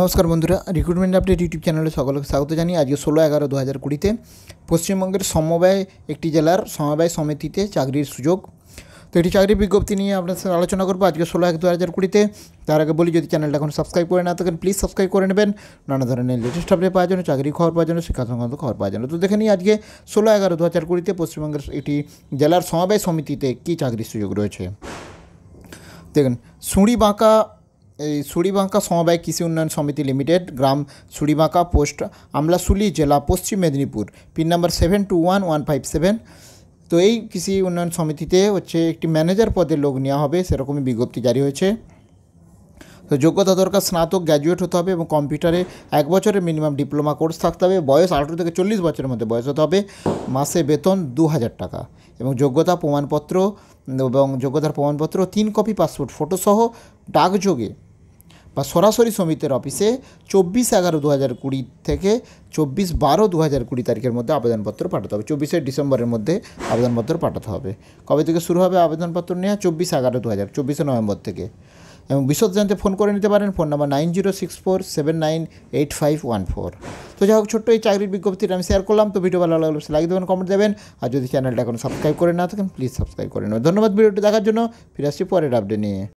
নমস্কার বন্ধুরা recruitment update YouTube চ্যানেলে সকলকে স্বাগত জানি আজকে ষোলো এগারো দু হাজার কুড়িতে পশ্চিমবঙ্গের সমবায় একটি জেলার সমবায় সমিতিতে চাকরির সুযোগ তো এটি চাকরির বিজ্ঞপ্তি নিয়ে আপনার সাথে আলোচনা করবো আজকে ষোলো এক দু হাজার কুড়িতে তার আগে বলি যদি চ্যানেলটা এখন সাবস্ক্রাইব করে না থাকেন প্লিজ সাবস্ক্রাইব করে নেবেন নানা ধরনের লেটেস্ট আপডেট পাওয়ার জন্য চাকরি খবর পাওয়ার জন্য শিক্ষা সংক্রান্ত খবর পাওয়ার জন্য তো দেখে নিই আজকে ষোলো এগারো দু হাজার কুড়িতে পশ্চিমবঙ্গের এটি জেলার সমবায় সমিতিতে কী চাকরির সুযোগ রয়েছে দেখেন সুঁড়ি বাঁকা এই সুড়িবাঁকা সমবায় কৃষি উন্নয়ন সমিতি লিমিটেড গ্রাম সুড়িবাঁকা পোস্ট আমলাসুলি জেলা Paschim Medinipur pin number seven two one one five seven তো এই কৃষি উন্নয়ন সমিতিতে হচ্ছে একটি ম্যানেজার পদে লোক নেওয়া হবে সেরকমই বিজ্ঞপ্তি জারি হয়েছে তো যোগ্যতা দরকার স্নাতক গ্র্যাজুয়েট হতে হবে এবং কম্পিউটারে এক বছরের মিনিমাম ডিপ্লোমা কোর্স থাকতে হবে বয়স আঠেরো থেকে চল্লিশ বছরের মধ্যে বয়স হতে হবে মাসে বেতন দু হাজার টাকা এবং যোগ্যতা প্রমাণপত্র এবং যোগ্যতার প্রমাণপত্র তিন কপি পাসপোর্ট ফটোসহ ডাকযোগে বা সরাসরি সমিতির অফিসে চব্বিশ এগারো দু হাজার কুড়ি থেকে চব্বিশ বারো দু হাজার কুড়ি তারিখের মধ্যে আবেদনপত্র পাঠাতে হবে চব্বিশে ডিসেম্বরের মধ্যে আবেদনপত্র পাঠাতে হবে কবে থেকে শুরু হবে আবেদনপত্র নেওয়া চব্বিশ এগারো দু হাজার চব্বিশে নভেম্বর থেকে এবং বিশদ জানতে ফোন করে নিতে পারেন phone number nine zero six four seven nine eight five one four তো যাই হোক ছোট্ট এই চাকরির বিজ্ঞপ্তিটা আমি শেয়ার করলাম তো ভিডিও ভালো লাগলো লাইক দেবেন কমেন্ট দেবেন আর যদি চ্যানেলটা এখন সাবস্ক্রাইব করে না থাকেন প্লিজ সাবস্ক্রাইব করে নেবেন ধন্যবাদ ভিডিওটি দেখার জন্য ফিরে আসছি পরের আপডেট নিয়ে